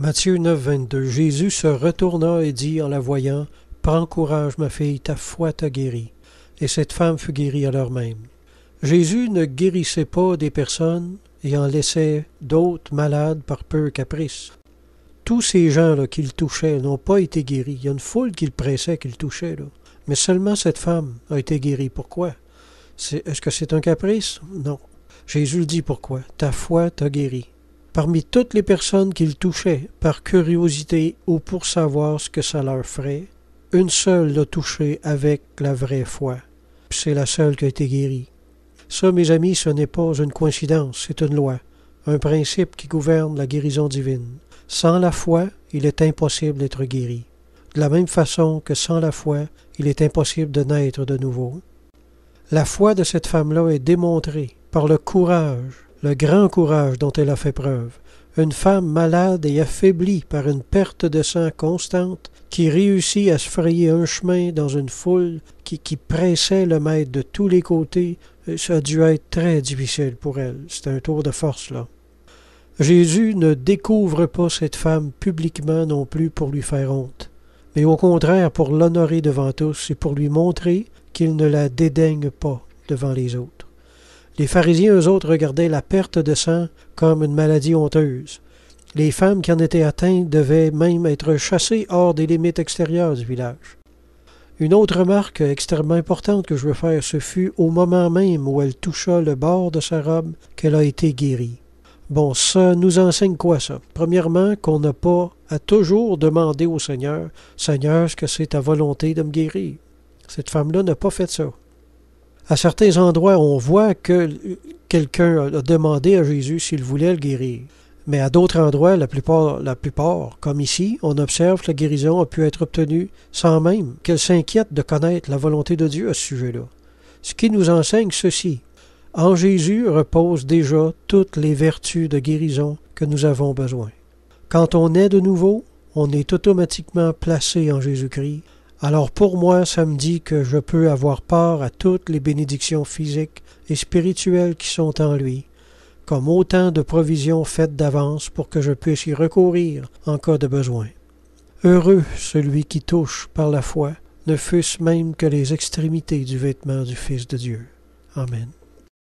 Matthieu 9, 22. Jésus se retourna et dit en la voyant Prends courage, ma fille, ta foi t'a guérie. Et cette femme fut guérie à l'heure même. Jésus ne guérissait pas des personnes et en laissait d'autres malades par peur caprice. Tous ces gens-là qu'il touchait n'ont pas été guéris. Il y a une foule qu'il pressait, qu'il touchait. Là. Mais seulement cette femme a été guérie. Pourquoi Est-ce que c'est un caprice Non. Jésus le dit pourquoi. Ta foi t'a guéri. Parmi toutes les personnes qu'il touchait, par curiosité ou pour savoir ce que ça leur ferait, une seule l'a touchée avec la vraie foi. C'est la seule qui a été guérie. Ça, mes amis, ce n'est pas une coïncidence, c'est une loi, un principe qui gouverne la guérison divine. Sans la foi, il est impossible d'être guéri. De la même façon que sans la foi, il est impossible de naître de nouveau. La foi de cette femme-là est démontrée par le courage le grand courage dont elle a fait preuve, une femme malade et affaiblie par une perte de sang constante, qui réussit à se frayer un chemin dans une foule qui, pressait le maître de tous les côtés, euh, ça a dû être très difficile pour elle. C'est un tour de force, là. Jésus ne découvre pas cette femme publiquement non plus pour lui faire honte, mais au contraire pour l'honorer devant tous et pour lui montrer qu'il ne la dédaigne pas devant les autres. Les pharisiens, eux autres, regardaient la perte de sang comme une maladie honteuse. Les femmes qui en étaient atteintes devaient même être chassées hors des limites extérieures du village. Une autre remarque extrêmement importante que je veux faire, ce fut au moment même où elle toucha le bord de sa robe qu'elle a été guérie. Bon, ça nous enseigne quoi ça? Premièrement, qu'on n'a pas à toujours demander au Seigneur, Seigneur, est-ce que c'est ta volonté de me guérir? Cette femme-là n'a pas fait ça. À certains endroits, on voit que quelqu'un a demandé à Jésus s'il voulait le guérir. Mais à d'autres endroits, la plupart, la plupart, comme ici, on observe que la guérison a pu être obtenue sans même qu'elle s'inquiète de connaître la volonté de Dieu à ce sujet-là. Ce qui nous enseigne ceci. En Jésus reposent déjà toutes les vertus de guérison que nous avons besoin. Quand on est de nouveau, on est automatiquement placé en Jésus-Christ alors pour moi, ça me dit que je peux avoir part à toutes les bénédictions physiques et spirituelles qui sont en lui, comme autant de provisions faites d'avance pour que je puisse y recourir en cas de besoin. Heureux celui qui touche par la foi, ne fût-ce même que les extrémités du vêtement du Fils de Dieu. Amen.